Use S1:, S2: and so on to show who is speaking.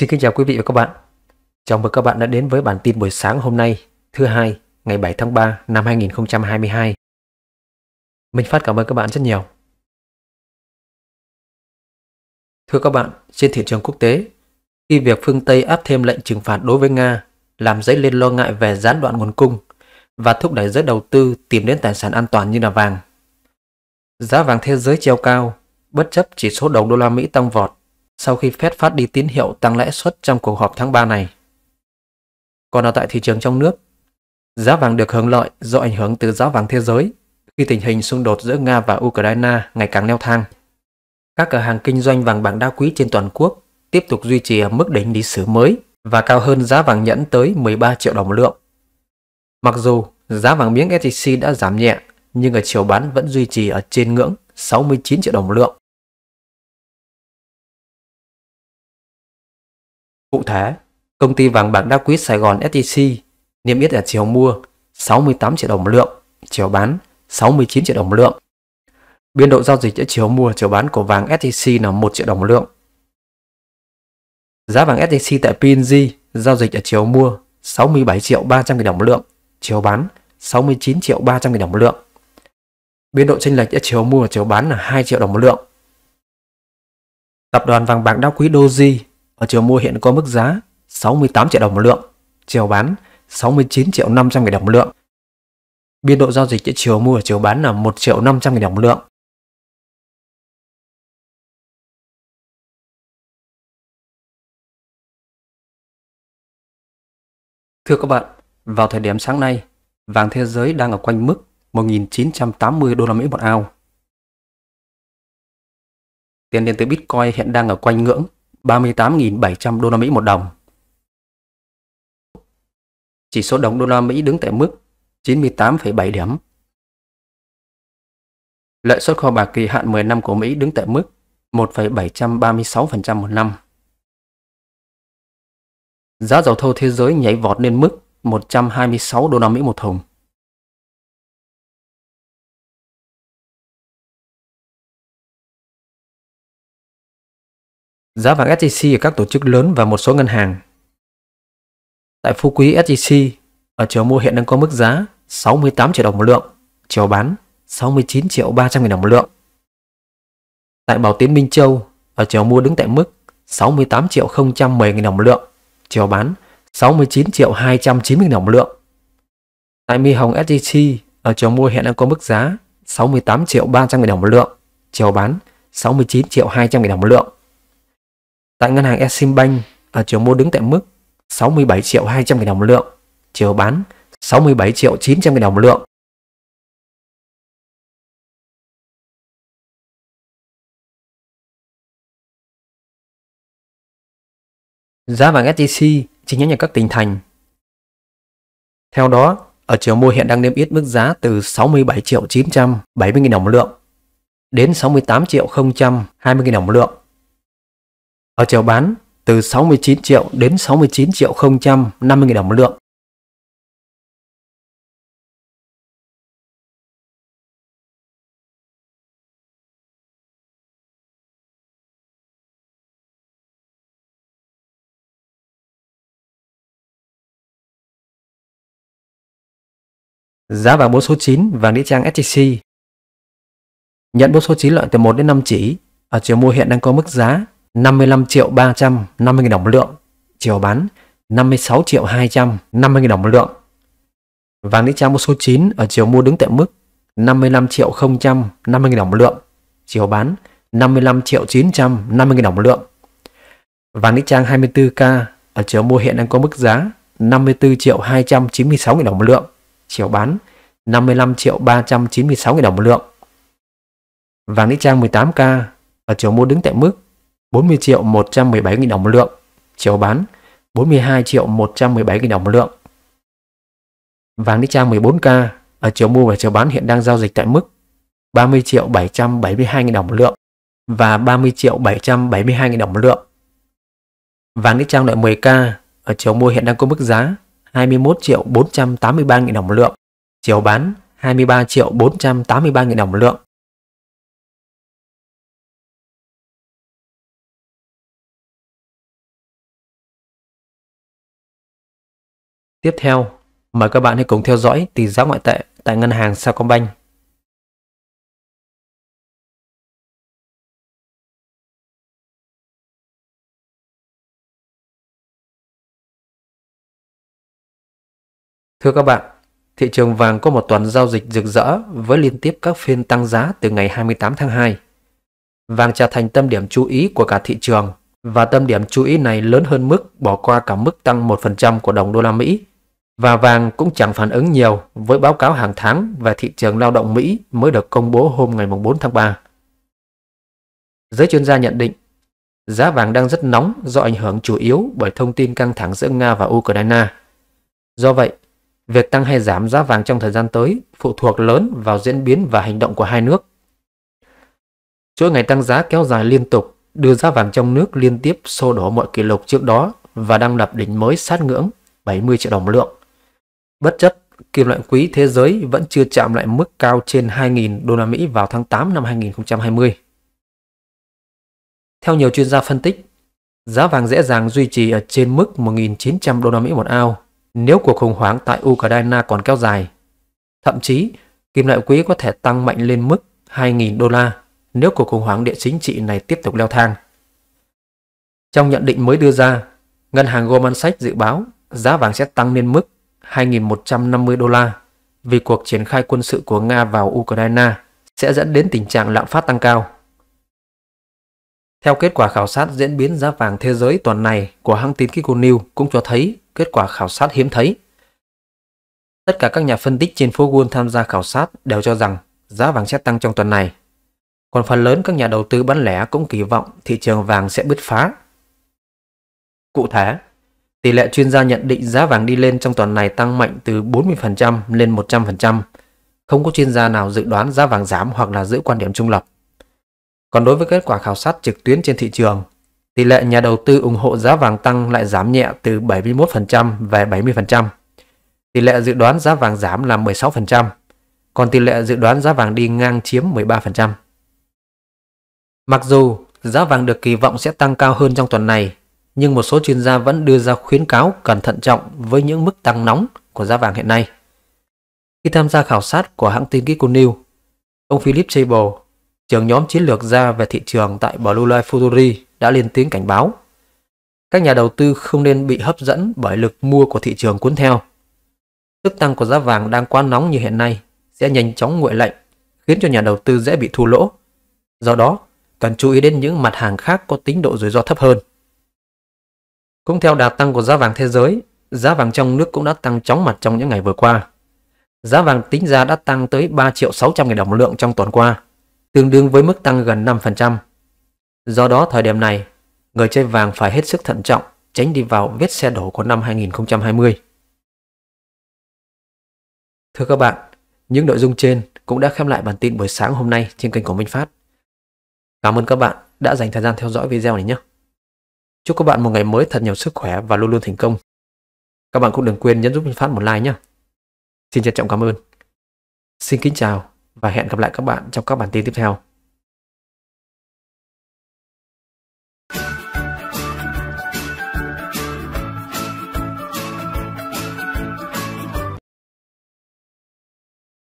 S1: Xin kính chào quý vị và các bạn. Chào mừng các bạn đã đến với bản tin buổi sáng hôm nay, thứ hai, ngày 7 tháng 3 năm 2022.
S2: mình Phát cảm ơn các bạn rất nhiều.
S1: Thưa các bạn, trên thị trường quốc tế, khi việc phương Tây áp thêm lệnh trừng phạt đối với Nga làm dấy lên lo ngại về gián đoạn nguồn cung và thúc đẩy giới đầu tư tìm đến tài sản an toàn như là vàng. Giá vàng thế giới treo cao, bất chấp chỉ số đồng đô la Mỹ tăng vọt sau khi Fed phát đi tín hiệu tăng lãi suất trong cuộc họp tháng 3 này. Còn ở tại thị trường trong nước, giá vàng được hưởng lợi do ảnh hưởng từ giá vàng thế giới khi tình hình xung đột giữa Nga và Ukraine ngày càng leo thang. Các cửa hàng kinh doanh vàng bạc đa quý trên toàn quốc tiếp tục duy trì ở mức đỉnh lịch sử mới và cao hơn giá vàng nhẫn tới 13 triệu đồng một lượng. Mặc dù giá vàng miếng SJC đã giảm nhẹ, nhưng ở chiều bán vẫn duy trì ở trên ngưỡng 69 triệu đồng một lượng.
S2: Cụ thể, công ty vàng
S1: bạc đá quý Sài Gòn SJC e niêm yết ở chiều mua 68 triệu đồng một lượng, chiều bán 69 triệu đồng một lượng. Biên độ giao dịch giữa chiều mua chiều bán của vàng SJC e là 1 triệu đồng một lượng. Giá vàng SJC e tại PNG giao dịch ở chiều mua 67 triệu 300 000 đồng một lượng, chiều bán 69 triệu 300 000 đồng một lượng. Biên độ chênh lệch giữa chiều mua và chiều bán là 2 triệu đồng một lượng. Tập đoàn vàng bạc đá quý Doji ở chiều mua hiện có mức giá 68 triệu đồng một lượng, chiều bán 69 triệu 500 nghìn đồng một lượng. Biên độ giao dịch
S2: giữa chiều mua và chiều bán là 1 triệu 500 nghìn đồng một lượng. Thưa các bạn, vào thời điểm sáng nay, vàng thế giới đang ở quanh mức 1980 đô la Mỹ một ao. Tiền điện
S1: tử Bitcoin hiện đang ở quanh ngưỡng 38.700 đô la Mỹ một đồng. Chỉ số đồng đô la Mỹ đứng tại mức 98,7 điểm.
S2: Lợi suất kho bạc kỳ hạn 10 năm của Mỹ đứng tại mức 1,736% một năm. Giá dầu thô thế giới nhảy vọt lên mức 126 đô la Mỹ một thùng. Giá vàng SJC ở các tổ chức lớn và một số ngân hàng.
S1: Tại Phú Quý SJC, ở chiều mua hiện đang có mức giá 68 triệu đồng một lượng, chiều bán 69 triệu 300 nghìn đồng một lượng. Tại Bảo Tiến Minh Châu, ở chiều mua đứng tại mức 68 triệu 010 nghìn đồng một lượng, chiều bán 69 triệu 290 nghìn đồng một lượng. Tại Mi Hồng SJC, ở chiều mua hiện đang có mức giá 68 triệu 300 nghìn đồng một lượng, chiều bán 69 triệu 200 nghìn đồng một lượng. Tại ngân hàng Eximbank, ở chiều mua đứng tại mức 67 triệu 200 nghìn đồng một lượng, chiều bán 67 triệu 900 nghìn đồng một lượng.
S3: Giá vàng SJC chi nhánh ở các
S1: tỉnh thành. Theo đó, ở chiều mua hiện đang niêm yết mức giá từ 67 triệu 970 nghìn đồng một lượng đến 68 triệu 020 nghìn đồng một lượng ở chiều bán từ 69 triệu đến 69 triệu
S3: 050 000 đồng một lượng. Giá vàng bốn số 9 vàng
S1: đĩa trang SJC Nhận bốn số 9 loại từ 1 đến 5 chỉ, ở chiều mua hiện đang có mức giá 55 triệu 350 nghìn đồng một lượng, chiều bán 56 triệu 250 nghìn đồng một lượng. Vàng nhẫn trang một số 9 ở chiều mua đứng tại mức 55 triệu 050 nghìn đồng một lượng, chiều bán 55 triệu 950 nghìn đồng một lượng. Vàng nhẫn trang 24K ở chiều mua hiện đang có mức giá 54 triệu 296 nghìn đồng một lượng, chiều bán 55 triệu 396 nghìn đồng một lượng. Vàng nhẫn trang 18K ở chiều mua đứng tại mức 40 triệu 117 nghìn đồng một lượng, chiều bán 42 triệu 117 nghìn đồng một lượng. Vàng đi trang 14K ở chiều mua và chiều bán hiện đang giao dịch tại mức 30 triệu 772 nghìn đồng một lượng và 30 triệu 772 nghìn đồng một lượng. Vàng đi trang loại 10K ở chiều mua hiện đang có mức giá 21 triệu 483 nghìn đồng một lượng, chiều bán 23
S2: triệu 483 nghìn đồng một lượng.
S3: Tiếp theo, mời các bạn hãy cùng theo dõi tỷ giá ngoại tệ tại ngân hàng Sacombank.
S1: Thưa các bạn, thị trường vàng có một tuần giao dịch rực rỡ với liên tiếp các phiên tăng giá từ ngày 28 tháng 2. Vàng trở thành tâm điểm chú ý của cả thị trường và tâm điểm chú ý này lớn hơn mức bỏ qua cả mức tăng 1% của đồng đô la Mỹ và vàng cũng chẳng phản ứng nhiều với báo cáo hàng tháng và thị trường lao động Mỹ mới được công bố hôm ngày 4 tháng 3. Giới chuyên gia nhận định, giá vàng đang rất nóng do ảnh hưởng chủ yếu bởi thông tin căng thẳng giữa Nga và Ukraine. Do vậy, việc tăng hay giảm giá vàng trong thời gian tới phụ thuộc lớn vào diễn biến và hành động của hai nước. Chuỗi ngày tăng giá kéo dài liên tục đưa giá vàng trong nước liên tiếp xô đổ mọi kỷ lục trước đó và đang lập đỉnh mới sát ngưỡng 70 triệu đồng lượng. Bất chấp kim loại quý thế giới vẫn chưa chạm lại mức cao trên 2.000 đô la Mỹ vào tháng 8 năm 2020. Theo nhiều chuyên gia phân tích, giá vàng dễ dàng duy trì ở trên mức 1.900 đô la Mỹ một ao nếu cuộc khủng hoảng tại Ukraine còn kéo dài. Thậm chí, kim loại quý có thể tăng mạnh lên mức 2.000 đô la nếu cuộc khủng hoảng địa chính trị này tiếp tục leo thang. Trong nhận định mới đưa ra, ngân hàng Goldman Sachs dự báo giá vàng sẽ tăng lên mức 2.150 đô la vì cuộc triển khai quân sự của Nga vào Ukraine sẽ dẫn đến tình trạng lạm phát tăng cao. Theo kết quả khảo sát diễn biến giá vàng thế giới tuần này của hãng tin Kiko News cũng cho thấy kết quả khảo sát hiếm thấy. Tất cả các nhà phân tích trên phố Wall tham gia khảo sát đều cho rằng giá vàng sẽ tăng trong tuần này. Còn phần lớn các nhà đầu tư bán lẻ cũng kỳ vọng thị trường vàng sẽ bứt phá. Cụ thể, Tỷ lệ chuyên gia nhận định giá vàng đi lên trong tuần này tăng mạnh từ 40% lên 100%. Không có chuyên gia nào dự đoán giá vàng giảm hoặc là giữ quan điểm trung lập. Còn đối với kết quả khảo sát trực tuyến trên thị trường, tỷ lệ nhà đầu tư ủng hộ giá vàng tăng lại giảm nhẹ từ 71% về 70%. Tỷ lệ dự đoán giá vàng giảm là 16%, còn tỷ lệ dự đoán giá vàng đi ngang chiếm 13%. Mặc dù giá vàng được kỳ vọng sẽ tăng cao hơn trong tuần này nhưng một số chuyên gia vẫn đưa ra khuyến cáo cần thận trọng với những mức tăng nóng của giá vàng hiện nay. Khi tham gia khảo sát của hãng tin Geeko News, ông Philip Chable, trưởng nhóm chiến lược gia về thị trường tại Blue Light Futuri đã lên tiếng cảnh báo. Các nhà đầu tư không nên bị hấp dẫn bởi lực mua của thị trường cuốn theo. Sức tăng của giá vàng đang quá nóng như hiện nay sẽ nhanh chóng nguội lạnh, khiến cho nhà đầu tư dễ bị thua lỗ. Do đó, cần chú ý đến những mặt hàng khác có tính độ rủi ro thấp hơn. Cũng theo đà tăng của giá vàng thế giới, giá vàng trong nước cũng đã tăng chóng mặt trong những ngày vừa qua. Giá vàng tính ra đã tăng tới 3 triệu 600 000 đồng một lượng trong tuần qua, tương đương với mức tăng gần 5%. Do đó thời điểm này, người chơi vàng phải hết sức thận trọng, tránh đi vào vết xe đổ của năm 2020. Thưa các bạn, những nội dung trên cũng đã khép lại bản tin buổi sáng hôm nay trên kênh của Minh Phát. Cảm ơn các bạn đã dành thời gian theo dõi video này nhé. Chúc các bạn một ngày mới thật nhiều sức khỏe và luôn luôn thành công.
S2: Các bạn cũng đừng quên nhấn giúp Minh Phát một like nhé. Xin trân trọng cảm ơn. Xin kính chào và hẹn gặp lại các bạn trong các bản tin tiếp theo.